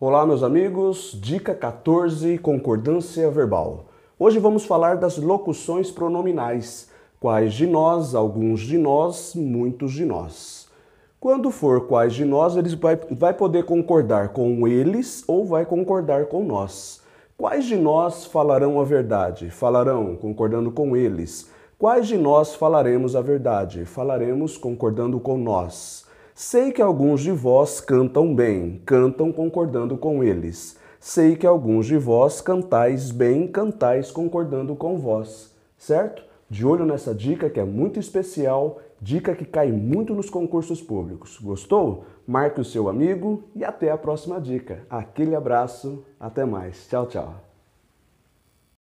Olá, meus amigos. Dica 14: Concordância verbal. Hoje vamos falar das locuções pronominais. Quais de nós, alguns de nós, muitos de nós. Quando for quais de nós, eles vai, vai poder concordar com eles ou vai concordar com nós. Quais de nós falarão a verdade? Falarão concordando com eles. Quais de nós falaremos a verdade? Falaremos concordando com nós. Sei que alguns de vós cantam bem, cantam concordando com eles. Sei que alguns de vós cantais bem, cantais concordando com vós. Certo? De olho nessa dica que é muito especial, dica que cai muito nos concursos públicos. Gostou? Marque o seu amigo e até a próxima dica. Aquele abraço, até mais. Tchau, tchau.